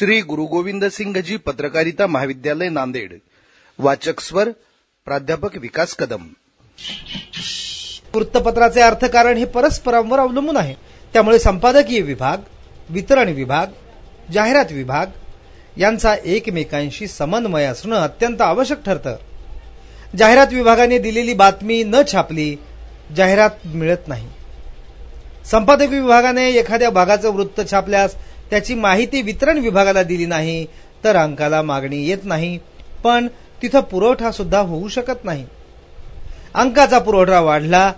श्री गुरु गोविंद सिंघजी पत्रकारिता महाविद्यालय नांदेड वाचक स्वर प्राध्यापक विकास कदम वृत्तपत्राचे अर्थकारण हे परस्परांवर अवलंबून आहे त्यामुळे संपादकीय विभाग वितरण विभाग जाहिरात विभाग यांचा एकमेकांशी समन्वय असणं अत्यंत आवश्यक ठरतं जाहिरात विभागाने दिलेली बातमी न छापली जाहिरात मिळत नाही संपादकीय विभागाने एखाद्या भागाचं वृत्त छापल्यास त्याची माहिती वितरण विभागाला दिली नाही तर अंकाला मागणी येत नाही पण तिथं पुरवठा सुद्धा होऊ शकत नाही अंकाचा पुरवठा वाढला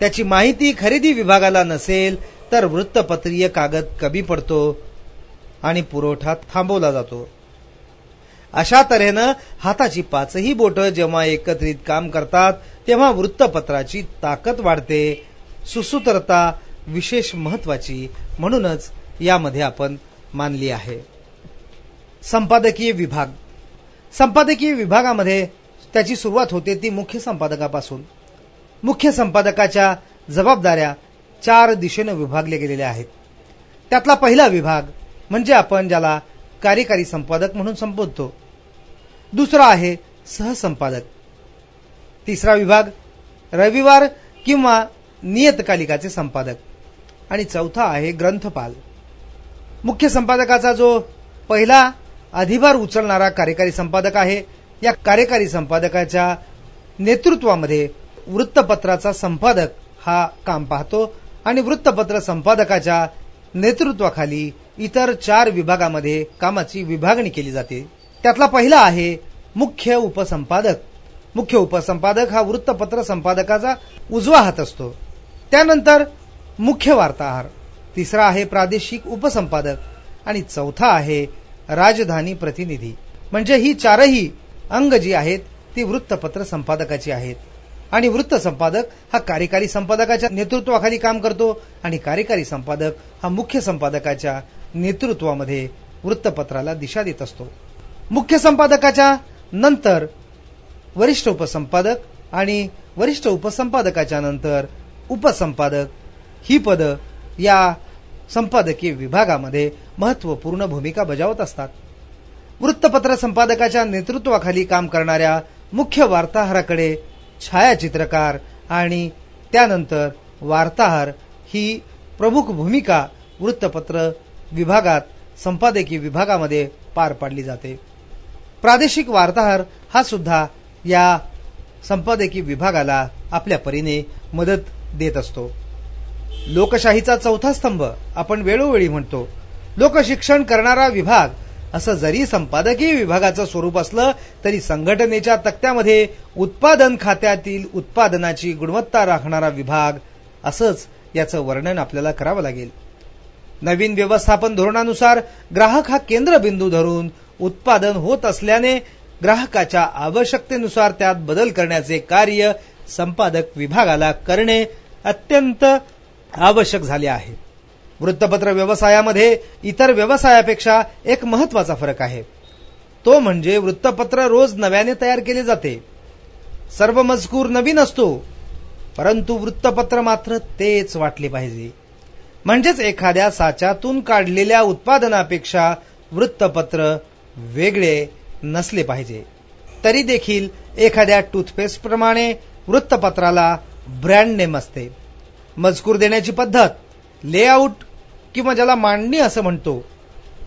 त्याची माहिती खरेदी विभागाला नसेल तर वृत्तपत्रीय कागद कमी पडतो आणि पुरवठा थांबवला जातो अशा तऱ्हेनं हाताची पाचही बोट जेव्हा एकत्रित काम करतात तेव्हा वृत्तपत्राची ताकद वाढते सुसूत्रता विशेष महत्वाची म्हणूनच यामध्ये आपण मानली आहे संपादकीय विभाग संपादकीय विभागामध्ये त्याची सुरुवात होते ती मुख्य संपादकापासून मुख्य संपादकाच्या जबाबदाऱ्या चार दिशेनं विभागले गेलेल्या आहेत त्यातला पहिला विभाग म्हणजे आपण ज्याला कार्यकारी संपादक म्हणून संबोधतो दुसरा आहे सहसंपादक तिसरा विभाग रविवार किंवा नियतकालिकाचे संपादक आणि चौथा आहे ग्रंथपाल मुख्य संपादकाचा जो पहिला अधिभार उचलणारा कार्यकारी संपादक आहे या कार्यकारी संपादकाच्या नेतृत्वामध्ये वृत्तपत्राचा संपादक हा काम पाहतो आणि वृत्तपत्र संपादकाच्या नेतृत्वाखाली इतर चार विभागामध्ये कामाची विभागणी केली जाते त्यातला पहिला आहे मुख्य उपसंपादक मुख्य उपसंपादक हा वृत्तपत्र संपादकाचा उजवा हात असतो त्यानंतर मुख्य वार्ताहर तिसरा आहे प्रादेशिक उपसंपादक आणि चौथा आहे राजधानी प्रतिनिधी म्हणजे ही चारही अंग जी आहेत ती वृत्तपत्र संपादकाची आहेत आणि वृत्त संपादक हा कार्यकारी संपादकाच्या नेतृत्वाखाली काम करतो आणि कार्यकारी संपादक हा मुख्य संपादकाच्या नेतृत्वामध्ये वृत्तपत्राला दिशा देत असतो मुख्य संपादकाच्या नंतर वरिष्ठ उपसंपादक आणि वरिष्ठ उपसंपादकाच्या नंतर उपसंपादक ही पदं या संपादकीय विभागामध्ये महत्वपूर्ण भूमिका बजावत असतात वृत्तपत्र संपादकाच्या नेतृत्वाखाली काम करणाऱ्या मुख्य वार्ताहराकडे छायाचित्रकार आणि त्यानंतर वार्ताहर ही प्रमुख भूमिका वृत्तपत्र विभागात संपादकीय विभागामध्ये पार पाडली जाते प्रादेशिक वार्ताहर हा सुद्धा या संपादकीय विभागाला आपल्या परीने मदत देत असतो लोकशाहीचा चौथा स्तंभ आपण वेळोवेळी म्हणतो लोकशिक्षण करणारा विभाग असं जरी संपादकीय विभागाचं स्वरूप असलं तरी संघटनेच्या तक्त्यामध्ये उत्पादन खात्यातील उत्पादनाची गुणवत्ता राखणारा विभाग असंच याचं वर्णन आपल्याला करावं लागेल नवीन व्यवस्थापन धोरणानुसार ग्राहक हा केंद्रबिंदू धरून उत्पादन होत असल्याने ग्राहकाच्या आवश्यकतेनुसार त्यात बदल करण्याचे कार्य संपादक विभागाला करणे अत्यंत आवश्यक झाले आहे वृत्तपत्र व्यवसायामध्ये इतर व्यवसायापेक्षा एक महत्वाचा फरक आहे तो म्हणजे वृत्तपत्र रोज नव्याने तयार केले जाते सर्व मजकूर नवीन असतो परंतु वृत्तपत्र मात्र तेच वाटले पाहिजे म्हणजेच एखाद्या साच्यातून काढलेल्या उत्पादनापेक्षा वृत्तपत्र वेगळे नसले पाहिजे तरी देखील एखाद्या टूथपेस्ट प्रमाणे वृत्तपत्राला ब्रँड नेम असते मजकूर देण्याची पद्धत लेआउट किंवा ज्याला मांडणी असं म्हणतो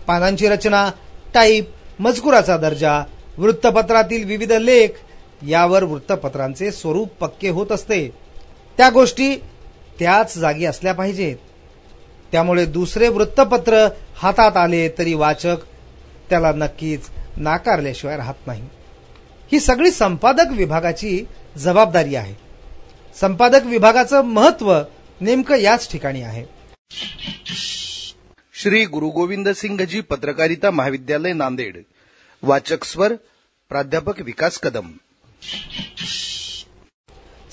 पानांची रचना टाईप मजकुराचा दर्जा वृत्तपत्रातील विविध लेख यावर वृत्तपत्रांचे स्वरूप पक्के होत असते त्या गोष्टी त्याच जागी असल्या पाहिजेत त्यामुळे दुसरे वृत्तपत्र हातात आले तरी वाचक त्याला नक्कीच नाकारल्याशिवाय राहत नाही ही सगळी संपादक विभागाची जबाबदारी आहे संपादक विभागाचं महत्व नेमकं याच ठिकाणी आहे श्री गुरु गोविंद सिंघजी पत्रकारिता महाविद्यालय नांदेड वाचक स्वर प्राध्यापक विकास कदम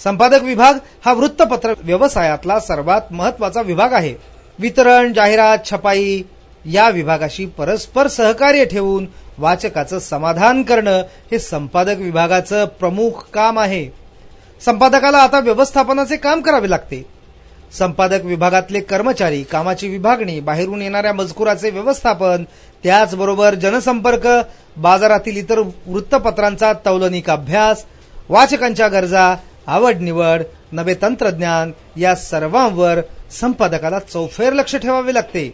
संपादक विभाग हा वृत्तपत्र व्यवसायातला सर्वात महत्वाचा विभाग आहे वितरण जाहिरात छपाई या विभागाशी परस्पर सहकार्य ठेवून वाचकाचं समाधान करणं हे संपादक विभागाचं प्रमुख काम आहे संपादकाला आता व्यवस्थापनाचे काम करावे लागते संपादक विभागातले कर्मचारी कामाची विभागणी बाहेरून येणाऱ्या मजकुराचे व्यवस्थापन त्याचबरोबर जनसंपर्क बाजारातील इतर वृत्तपत्रांचा तौलनिक अभ्यास वाचकांच्या गरजा आवड निवड नवे तंत्रज्ञान या सर्वांवर संपादकाला चौफेर लक्ष ठेवावे लागते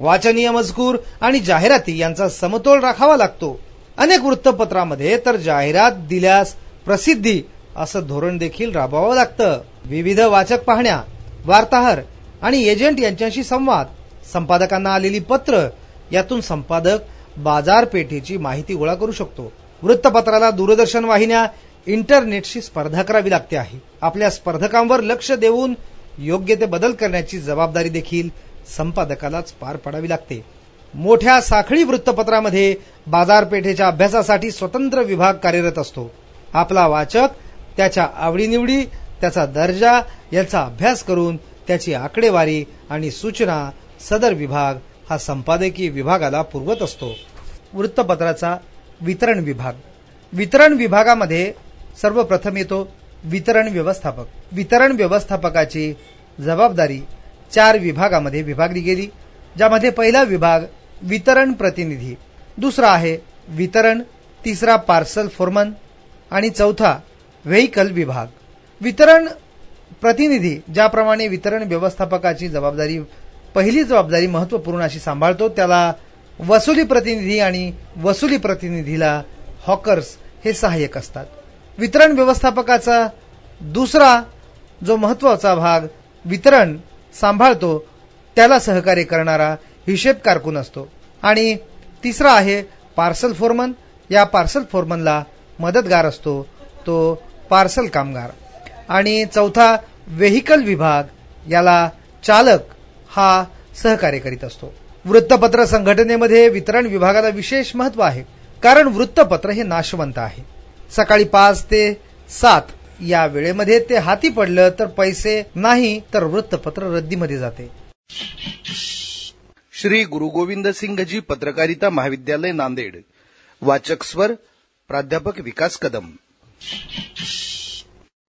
वाचनीय मजकूर आणि जाहिराती यांचा समतोल राखावा लागतो अनेक वृत्तपत्रामध्ये तर जाहिरात दिल्यास प्रसिद्धी असं धोरण देखील राबवावं लागतं विविध वाचक पाहण्या वार्ताहर आणि एजंट यांच्याशी संवाद संपादकांना आलेली पत्र यातून संपादक बाजारपेठेची माहिती गोळा करू शकतो वृत्तपत्राला दूरदर्शन वाहिन्या इंटरनेटशी स्पर्धा करावी लागते आहे आपल्या स्पर्धकांवर लक्ष देऊन योग्य ते बदल करण्याची जबाबदारी देखील संपादकालाच पार पाडावी लागते मोठ्या साखळी वृत्तपत्रामध्ये बाजारपेठेच्या अभ्यासासाठी स्वतंत्र विभाग कार्यरत असतो आपला वाचक त्याच्या आवडीनिवडी त्याचा दर्जा याचा अभ्यास करून त्याची आकडेवारी आणि सूचना सदर विभाग हा संपादकीय विभागाला पुरवत असतो वृत्तपत्राचा वितरण विभाग वितरण विभागामध्ये सर्वप्रथम येतो वितरण व्यवस्थापक वितरण व्यवस्थापकाची जबाबदारी चार विभागामध्ये विभागली गेली ज्यामध्ये पहिला विभाग वितरण प्रतिनिधी दुसरा आहे वितरण तिसरा पार्सल फोरमन आणि चौथा व्हेकल विभाग वितरण प्रतिनिधी ज्याप्रमाणे वितरण व्यवस्थापकाची जबाबदारी पहिली जबाबदारी महत्वपूर्ण अशी सांभाळतो त्याला वसुली प्रतिनिधी आणि वसुली प्रतिनिधीला हॉकर्स हे सहाय्यक असतात वितरण व्यवस्थापकाचा दुसरा जो महत्वाचा भाग वितरण सांभाळतो त्याला सहकार्य करणारा हिशेब कारकून असतो आणि तिसरा आहे पार्सल फोरमन या पार्सल फोरमनला मदतगार असतो तो पार्सल कामगार आणि चौथा व्हेकल विभाग याला चालक हा सहकार्य करीत असतो वृत्तपत्र संघटनेमध्ये वितरण विभागाला विशेष महत्व आहे कारण वृत्तपत्र हे नाशवंत आहे सकाळी पाच ते सात या वेळेमध्ये ते हाती पडलं तर पैसे नाही तर वृत्तपत्र रद्दीमध्ये जाते श्री गुरु गोविंद सिंगजी पत्रकारिता महाविद्यालय नांदेड वाचक स्वर प्राध्यापक विकास कदम